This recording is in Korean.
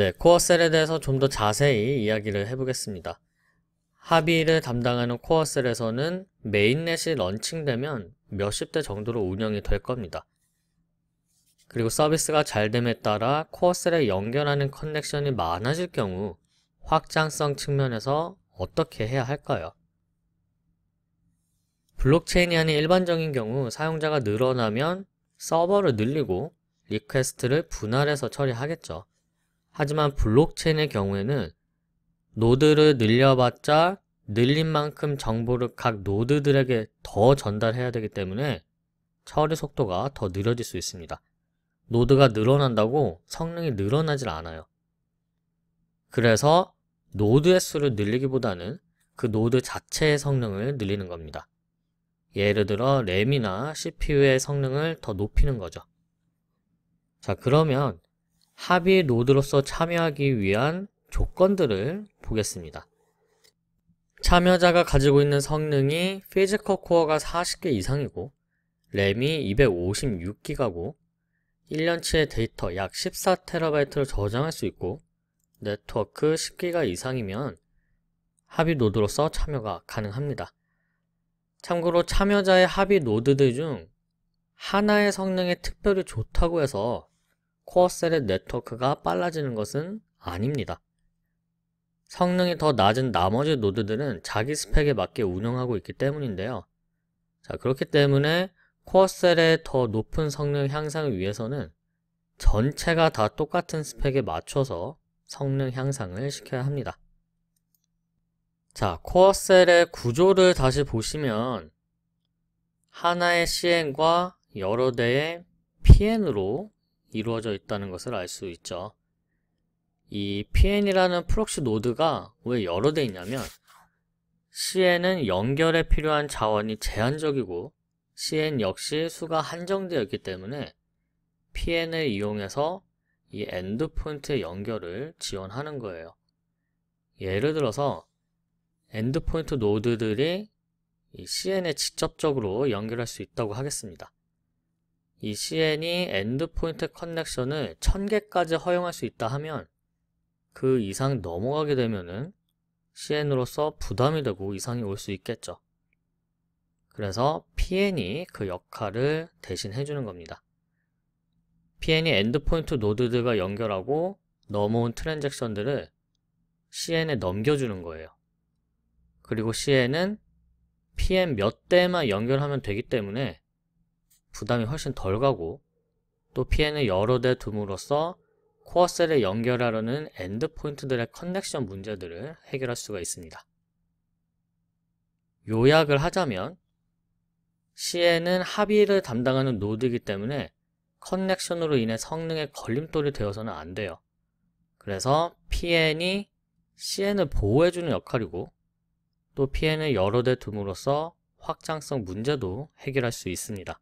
네, 코어셀에 대해서 좀 더 자세히 이야기를 해보겠습니다. 합의를 담당하는 코어셀에서는 메인넷이 런칭되면 몇십 대 정도로 운영이 될 겁니다. 그리고 서비스가 잘 됨에 따라 코어셀에 연결하는 커넥션이 많아질 경우 확장성 측면에서 어떻게 해야 할까요? 블록체인이 아닌 일반적인 경우 사용자가 늘어나면 서버를 늘리고 리퀘스트를 분할해서 처리하겠죠. 하지만 블록체인의 경우에는 노드를 늘려봤자 늘린 만큼 정보를 각 노드들에게 더 전달해야 되기 때문에 처리 속도가 더 느려질 수 있습니다. 노드가 늘어난다고 성능이 늘어나질 않아요. 그래서 노드의 수를 늘리기보다는 그 노드 자체의 성능을 늘리는 겁니다. 예를 들어 램이나 CPU의 성능을 더 높이는 거죠. 자 그러면 합의 노드로서 참여하기 위한 조건들을 보겠습니다. 참여자가 가지고 있는 성능이 피지컬 코어가 40개 이상이고 램이 256기가고 1년치의 데이터 약 14TB를 저장할 수 있고 네트워크 10기가 이상이면 합의 노드로서 참여가 가능합니다. 참고로 참여자의 합의 노드들 중 하나의 성능이 특별히 좋다고 해서 코어셀의 네트워크가 빨라지는 것은 아닙니다. 성능이 더 낮은 나머지 노드들은 자기 스펙에 맞게 운영하고 있기 때문인데요. 자, 그렇기 때문에 코어셀의 더 높은 성능 향상을 위해서는 전체가 다 똑같은 스펙에 맞춰서 성능 향상을 시켜야 합니다. 자, 코어셀의 구조를 다시 보시면 하나의 CN과 여러 대의 PN으로 이루어져 있다는 것을 알 수 있죠. 이 PN이라는 프록시 노드가 왜 여러 대 있냐면 c n 은 연결에 필요한 자원이 제한적이고 CN 역시 수가 한정되어 있기 때문에 PN을 이용해서 이 엔드포인트의 연결을 지원하는 거예요. 예를 들어서 엔드포인트 노드들이 CN에 직접적으로 연결할 수 있다고 하겠습니다. 이 CN이 엔드포인트 커넥션을 1000개까지 허용할 수 있다 하면 그 이상 넘어가게 되면은 CN으로서 부담이 되고 이상이 올 수 있겠죠. 그래서 PN이 그 역할을 대신 해주는 겁니다. PN이 엔드포인트 노드들과 연결하고 넘어온 트랜잭션들을 CN에 넘겨주는 거예요. 그리고 CN은 PN 몇 대만 연결하면 되기 때문에 부담이 훨씬 덜 가고 또 피엔을 여러 대 둠으로써 코어셀에 연결하려는 엔드포인트들의 커넥션 문제들을 해결할 수가 있습니다. 요약을 하자면 CN은 합의를 담당하는 노드이기 때문에 커넥션으로 인해 성능에 걸림돌이 되어서는 안 돼요. 그래서 PN이 CN을 보호해주는 역할이고 또 PN을 여러 대 둠으로써 확장성 문제도 해결할 수 있습니다.